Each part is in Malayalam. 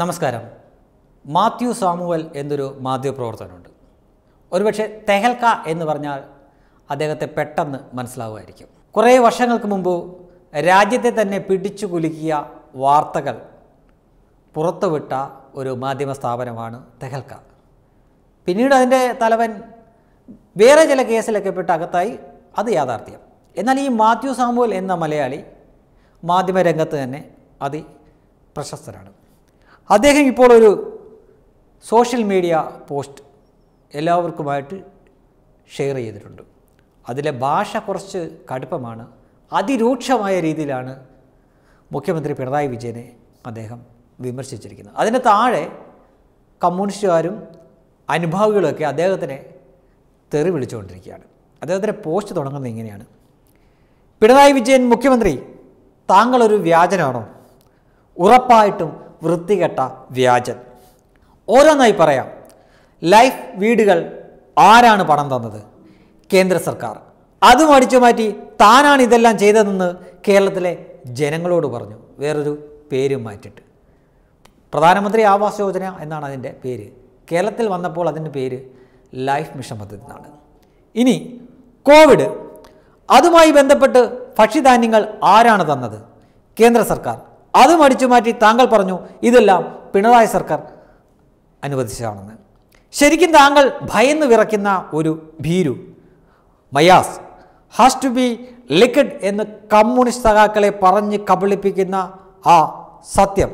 നമസ്കാരം മാത്യു സാമുവൽ എന്നൊരു മാധ്യമപ്രവർത്തകനുണ്ട് ഒരുപക്ഷെ തെഹൽക്ക എന്ന് പറഞ്ഞാൽ അദ്ദേഹത്തെ പെട്ടെന്ന് മനസ്സിലാവുമായിരിക്കും കുറേ വർഷങ്ങൾക്ക് മുമ്പ് രാജ്യത്തെ തന്നെ പിടിച്ചു കുലുക്കിയ വാർത്തകൾ പുറത്തുവിട്ട ഒരു മാധ്യമ സ്ഥാപനമാണ് തെഹൽക്ക പിന്നീട് അതിൻ്റെ തലവൻ വേറെ ചില കേസിലൊക്കെ പെട്ട് അകത്തായി അത് യാഥാർത്ഥ്യം എന്നാൽ ഈ മാത്യു സാമുവൽ എന്ന മലയാളി മാധ്യമരംഗത്ത് തന്നെ അതി പ്രശസ്തനാണ് അദ്ദേഹം ഇപ്പോൾ ഒരു സോഷ്യൽ മീഡിയ പോസ്റ്റ് എല്ലാവർക്കുമായിട്ട് ഷെയർ ചെയ്തിട്ടുണ്ട് അതിലെ ഭാഷ കുറച്ച് കടുപ്പമാണ് അതിരൂക്ഷമായ രീതിയിലാണ് മുഖ്യമന്ത്രി പിണറായി വിജയനെ അദ്ദേഹം വിമർശിച്ചിരിക്കുന്നത് അതിന് താഴെ കമ്മ്യൂണിസ്റ്റുകാരും അനുഭാവികളൊക്കെ അദ്ദേഹത്തിനെ തെറി വിളിച്ചുകൊണ്ടിരിക്കുകയാണ് അദ്ദേഹത്തിൻ്റെ പോസ്റ്റ് തുടങ്ങുന്നത് ഇങ്ങനെയാണ് പിണറായി വിജയൻ മുഖ്യമന്ത്രി താങ്കളൊരു വ്യാജനാണോ ഉറപ്പായിട്ടും വൃത്തികെട്ട വ്യാജൻ ഓരോന്നായി പറയാം ലൈഫ് വീടുകൾ ആരാണ് പണം തന്നത് കേന്ദ്ര സർക്കാർ അത് അടിച്ചു മാറ്റി താനാണ് ഇതെല്ലാം ചെയ്തതെന്ന് കേരളത്തിലെ ജനങ്ങളോട് പറഞ്ഞു വേറൊരു പേരും മാറ്റിട്ട് പ്രധാനമന്ത്രി ആവാസ് യോജന എന്നാണ് അതിൻ്റെ പേര് കേരളത്തിൽ വന്നപ്പോൾ അതിൻ്റെ പേര് ലൈഫ് മിഷൻ പദ്ധതി എന്നാണ് ഇനി കോവിഡ് അതുമായി ബന്ധപ്പെട്ട് ഭക്ഷ്യധാന്യങ്ങൾ ആരാണ് തന്നത് കേന്ദ്ര സർക്കാർ അത് മടിച്ചു മാറ്റി താങ്കൾ പറഞ്ഞു ഇതെല്ലാം പിണറായി സർക്കാർ അനുവദിച്ചതാണെന്ന് ശരിക്കും താങ്കൾ ഭയന്ന് വിറയ്ക്കുന്ന ഒരു ഭീരു മയാസ് ഹാസ് ടു ബി ലിക്വിഡ് എന്ന് കമ്മ്യൂണിസ്റ്റ് സഖാക്കളെ പറഞ്ഞ് കബളിപ്പിക്കുന്ന ആ സത്യം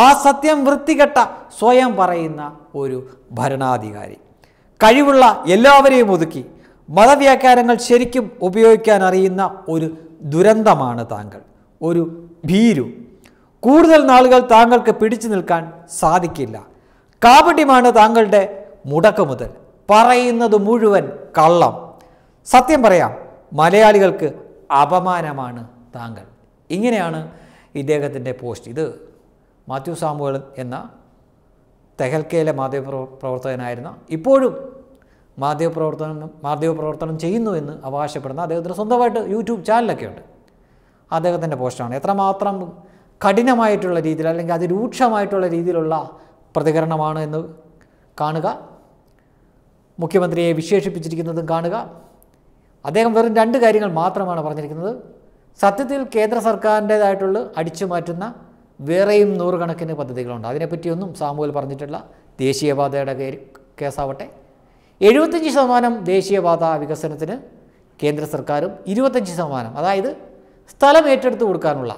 ആ സത്യം വൃത്തികെട്ട സ്വയം പറയുന്ന ഒരു ഭരണാധികാരി കഴിവുള്ള എല്ലാവരെയും ഒതുക്കി മതവ്യാഖ്യാനങ്ങൾ ശരിക്കും ഉപയോഗിക്കാൻ അറിയുന്ന ഒരു ദുരന്തമാണ് താങ്കൾ ഒരു ഭീരു കൂടുതൽ നാളുകൾ താങ്കൾക്ക് പിടിച്ചു നിൽക്കാൻ സാധിക്കില്ല കാപട്യമാണ് താങ്കളുടെ മുതൽ പറയുന്നത് മുഴുവൻ കള്ളം സത്യം പറയാം മലയാളികൾക്ക് അപമാനമാണ് താങ്കൾ ഇങ്ങനെയാണ് ഇദ്ദേഹത്തിൻ്റെ പോസ്റ്റ് ഇത് മാത്യു സാമുവൽ എന്ന തെഹൽക്കയിലെ മാധ്യമപ്ര പ്രവർത്തകനായിരുന്ന ഇപ്പോഴും മാധ്യമപ്രവർത്തനം മാധ്യമപ്രവർത്തനം ചെയ്യുന്നു എന്ന് അവകാശപ്പെടുന്ന അദ്ദേഹത്തിന് സ്വന്തമായിട്ട് യൂട്യൂബ് ചാനലൊക്കെ ഉണ്ട് അദ്ദേഹത്തിൻ്റെ പോസ്റ്റാണ് എത്രമാത്രം കഠിനമായിട്ടുള്ള രീതിയിൽ അല്ലെങ്കിൽ അതിരൂക്ഷമായിട്ടുള്ള രീതിയിലുള്ള പ്രതികരണമാണ് എന്ന് കാണുക മുഖ്യമന്ത്രിയെ വിശേഷിപ്പിച്ചിരിക്കുന്നതും കാണുക അദ്ദേഹം വെറും രണ്ട് കാര്യങ്ങൾ മാത്രമാണ് പറഞ്ഞിരിക്കുന്നത് സത്യത്തിൽ കേന്ദ്ര സർക്കാരിൻ്റേതായിട്ടുള്ള അടിച്ചു മാറ്റുന്ന വേറെയും നൂറുകണക്കിന് പദ്ധതികളുണ്ട് അതിനെപ്പറ്റിയൊന്നും സാമുവൽ പറഞ്ഞിട്ടില്ല ദേശീയപാതയുടെ കേസാവട്ടെ എഴുപത്തഞ്ച് ശതമാനം ദേശീയപാത വികസനത്തിന് കേന്ദ്ര സർക്കാരും ഇരുപത്തഞ്ച് ശതമാനം അതായത് സ്ഥലം ഏറ്റെടുത്ത് കൊടുക്കാനുള്ള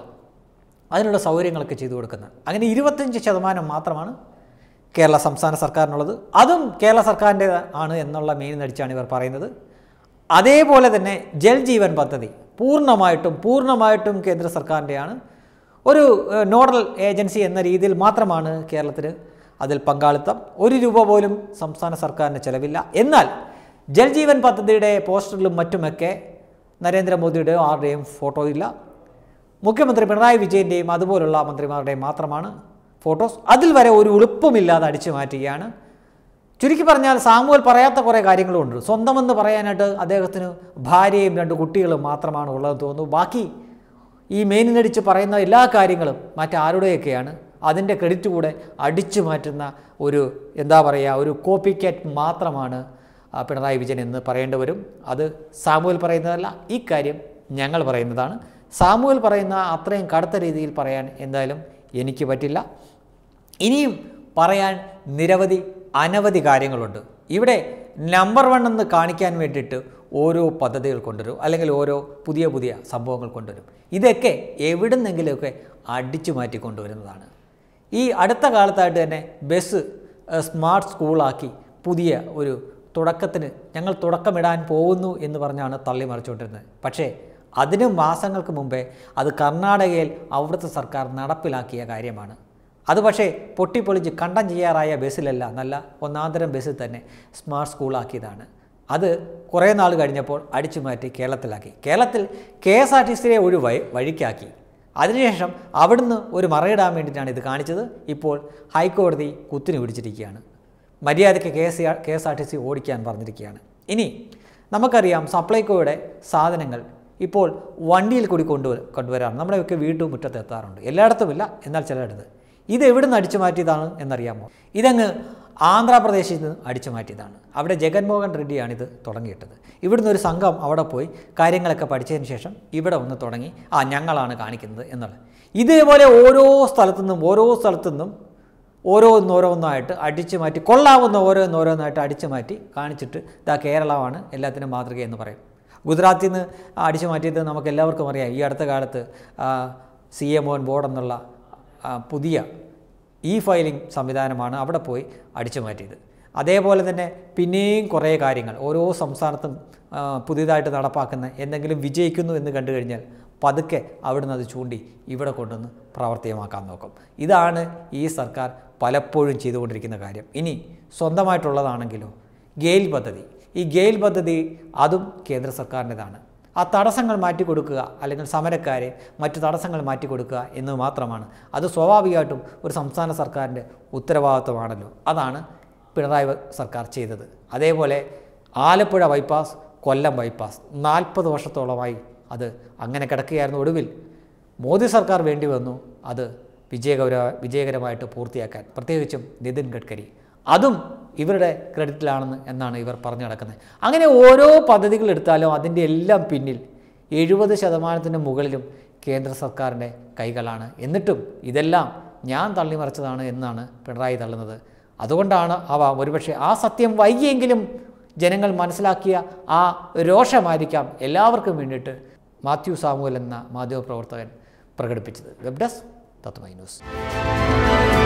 അതിനുള്ള സൗകര്യങ്ങളൊക്കെ ചെയ്തു കൊടുക്കുന്നത് അങ്ങനെ ഇരുപത്തഞ്ച് ശതമാനം മാത്രമാണ് കേരള സംസ്ഥാന സർക്കാരിനുള്ളത് അതും കേരള സർക്കാരിൻ്റെ ആണ് എന്നുള്ള മെയിൻ നടിച്ചാണ് ഇവർ പറയുന്നത് അതേപോലെ തന്നെ ജൽജീവൻ പദ്ധതി പൂർണ്ണമായിട്ടും പൂർണ്ണമായിട്ടും കേന്ദ്ര സർക്കാരിൻ്റെയാണ് ഒരു നോഡൽ ഏജൻസി എന്ന രീതിയിൽ മാത്രമാണ് കേരളത്തിന് അതിൽ പങ്കാളിത്തം ഒരു രൂപ പോലും സംസ്ഥാന സർക്കാരിന് ചിലവില്ല എന്നാൽ ജൽജീവൻ പദ്ധതിയുടെ പോസ്റ്ററിലും മറ്റുമൊക്കെ നരേന്ദ്രമോദിയുടെയോ ആരുടെയും ഫോട്ടോ ഇല്ല മുഖ്യമന്ത്രി പിണറായി വിജയൻ്റെയും അതുപോലുള്ള മന്ത്രിമാരുടെയും മാത്രമാണ് ഫോട്ടോസ് അതിൽ വരെ ഒരു ഉളുപ്പുമില്ലാതെ അടിച്ചു മാറ്റുകയാണ് ചുരുക്കി പറഞ്ഞാൽ സാമുവൽ പറയാത്ത കുറേ കാര്യങ്ങളുമുണ്ട് സ്വന്തമെന്ന് പറയാനായിട്ട് അദ്ദേഹത്തിന് ഭാര്യയും രണ്ട് കുട്ടികളും മാത്രമാണ് ഉള്ളതെന്ന് തോന്നുന്നു ബാക്കി ഈ മെയിനിനടിച്ച് പറയുന്ന എല്ലാ കാര്യങ്ങളും മറ്റാരുടെയൊക്കെയാണ് അതിൻ്റെ ക്രെഡിറ്റ് കൂടെ അടിച്ചു മാറ്റുന്ന ഒരു എന്താ പറയുക ഒരു കോപ്പി കാറ്റ് മാത്രമാണ് പിണറായി വിജയൻ എന്ന് പറയേണ്ടി വരും അത് സാമുവൽ പറയുന്നതല്ല ഈ കാര്യം ഞങ്ങൾ പറയുന്നതാണ് സാമുവൽ പറയുന്ന അത്രയും കടുത്ത രീതിയിൽ പറയാൻ എന്തായാലും എനിക്ക് പറ്റില്ല ഇനിയും പറയാൻ നിരവധി അനവധി കാര്യങ്ങളുണ്ട് ഇവിടെ നമ്പർ വൺ എന്ന് കാണിക്കാൻ വേണ്ടിയിട്ട് ഓരോ പദ്ധതികൾ കൊണ്ടുവരും അല്ലെങ്കിൽ ഓരോ പുതിയ പുതിയ സംഭവങ്ങൾ കൊണ്ടുവരും ഇതൊക്കെ എവിടുന്നെങ്കിലുമൊക്കെ അടിച്ചു മാറ്റി കൊണ്ടുവരുന്നതാണ് ഈ അടുത്ത കാലത്തായിട്ട് തന്നെ ബസ് സ്മാർട്ട് സ്കൂളാക്കി പുതിയ ഒരു തുടക്കത്തിന് ഞങ്ങൾ തുടക്കമിടാൻ പോകുന്നു എന്ന് പറഞ്ഞാണ് തള്ളി മറിച്ചുകൊണ്ടിരുന്നത് പക്ഷേ അതിന് മാസങ്ങൾക്ക് മുമ്പേ അത് കർണാടകയിൽ അവിടുത്തെ സർക്കാർ നടപ്പിലാക്കിയ കാര്യമാണ് അത് പക്ഷേ പൊട്ടിപ്പൊളിച്ച് കണ്ടം ചെയ്യാറായ ബസ്സിലല്ല നല്ല ഒന്നാന്തരം ബസ്സിൽ തന്നെ സ്മാർട്ട് സ്കൂളാക്കിയതാണ് അത് കുറേ നാൾ കഴിഞ്ഞപ്പോൾ അടിച്ചു മാറ്റി കേരളത്തിലാക്കി കേരളത്തിൽ കെ എസ് ആർ ടി സിയെ ഒരു വഴി വഴിക്കാക്കി അതിനുശേഷം അവിടുന്ന് ഒരു മറയിടാൻ വേണ്ടിയിട്ടാണ് ഇത് കാണിച്ചത് ഇപ്പോൾ ഹൈക്കോടതി കുത്തിനു പിടിച്ചിരിക്കുകയാണ് മര്യാദയ്ക്ക് K S K S R T C ഓടിക്കാൻ പറഞ്ഞിരിക്കുകയാണ് ഇനി നമുക്കറിയാം സപ്ലൈകോയുടെ സാധനങ്ങൾ ഇപ്പോൾ വണ്ടിയിൽ കൂടി കൊണ്ടു കൊണ്ടുവരാറ് നമ്മുടെയൊക്കെ മുറ്റത്ത് എത്താറുണ്ട് എല്ലായിടത്തുമില്ല എന്നാൽ ചിലയിടത്ത് ഇത് എവിടെ നിന്ന് അടിച്ചു മാറ്റിയതാണ് എന്നറിയാമോ ഇതങ്ങ് ആന്ധ്രാപ്രദേശിൽ നിന്ന് അടിച്ചു മാറ്റിയതാണ് അവിടെ ജഗൻമോഹൻ റെഡ്ഡിയാണ് ഇത് തുടങ്ങിയിട്ടത് ഇവിടുന്ന് ഒരു സംഘം അവിടെ പോയി കാര്യങ്ങളൊക്കെ പഠിച്ചതിന് ശേഷം ഇവിടെ ഒന്ന് തുടങ്ങി ആ ഞങ്ങളാണ് കാണിക്കുന്നത് എന്നുള്ളത് ഇതേപോലെ ഓരോ സ്ഥലത്തു നിന്നും ഓരോ സ്ഥലത്തു നിന്നും ഓരോന്നോരോന്നായിട്ട് അടിച്ചു മാറ്റി കൊള്ളാവുന്ന ഓരോന്നോരോന്നായിട്ട് അടിച്ചു മാറ്റി കാണിച്ചിട്ട് ഇതാ കേരളമാണ് എല്ലാത്തിനും മാതൃക എന്ന് പറയും ഗുജറാത്തിൽ നിന്ന് അടിച്ചു മാറ്റിയത് നമുക്ക് എല്ലാവർക്കും അറിയാം ഈ അടുത്ത കാലത്ത് സി എ മോഹൻ ബോർഡ് എന്നുള്ള പുതിയ ഇ ഫയലിംഗ് സംവിധാനമാണ് അവിടെ പോയി അടിച്ചു മാറ്റിയത് അതേപോലെ തന്നെ പിന്നെയും കുറേ കാര്യങ്ങൾ ഓരോ സംസ്ഥാനത്തും പുതിയതായിട്ട് നടപ്പാക്കുന്ന എന്തെങ്കിലും വിജയിക്കുന്നു എന്ന് കണ്ടു കഴിഞ്ഞാൽ പതുക്കെ അവിടുന്ന് അത് ചൂണ്ടി ഇവിടെ കൊണ്ടുവന്ന് പ്രാവർത്തികമാക്കാൻ നോക്കും ഇതാണ് ഈ സർക്കാർ പലപ്പോഴും ചെയ്തുകൊണ്ടിരിക്കുന്ന കാര്യം ഇനി സ്വന്തമായിട്ടുള്ളതാണെങ്കിലോ ഗെയിൽ പദ്ധതി ഈ ഗെയിൽ പദ്ധതി അതും കേന്ദ്ര സർക്കാരിൻ്റെതാണ് ആ തടസ്സങ്ങൾ കൊടുക്കുക അല്ലെങ്കിൽ സമരക്കാരെ മറ്റു തടസ്സങ്ങൾ കൊടുക്കുക എന്നത് മാത്രമാണ് അത് സ്വാഭാവികമായിട്ടും ഒരു സംസ്ഥാന സർക്കാരിൻ്റെ ഉത്തരവാദിത്വമാണല്ലോ അതാണ് പിണറായി സർക്കാർ ചെയ്തത് അതേപോലെ ആലപ്പുഴ ബൈപ്പാസ് കൊല്ലം ബൈപ്പാസ് നാൽപ്പത് വർഷത്തോളമായി അത് അങ്ങനെ കിടക്കുകയായിരുന്നു ഒടുവിൽ മോദി സർക്കാർ വേണ്ടി വന്നു അത് വിജയകര വിജയകരമായിട്ട് പൂർത്തിയാക്കാൻ പ്രത്യേകിച്ചും നിതിൻ ഗഡ്കരി അതും ഇവരുടെ ക്രെഡിറ്റിലാണെന്ന് എന്നാണ് ഇവർ പറഞ്ഞു നടക്കുന്നത് അങ്ങനെ ഓരോ പദ്ധതികൾ എടുത്താലും അതിൻ്റെ എല്ലാം പിന്നിൽ എഴുപത് ശതമാനത്തിന് മുകളിലും കേന്ദ്ര സർക്കാരിൻ്റെ കൈകളാണ് എന്നിട്ടും ഇതെല്ലാം ഞാൻ തള്ളിമറിച്ചതാണ് എന്നാണ് പിണറായി തള്ളുന്നത് അതുകൊണ്ടാണ് അവ ഒരുപക്ഷെ ആ സത്യം വൈകിയെങ്കിലും ജനങ്ങൾ മനസ്സിലാക്കിയ ആ രോഷമായിരിക്കാം എല്ലാവർക്കും വേണ്ടിയിട്ട് മാത്യു സാമുവൽ എന്ന മാധ്യമപ്രവർത്തകൻ പ്രകടിപ്പിച്ചത് വെബ് ഡെസ്ക് തത്മൈ ന്യൂസ്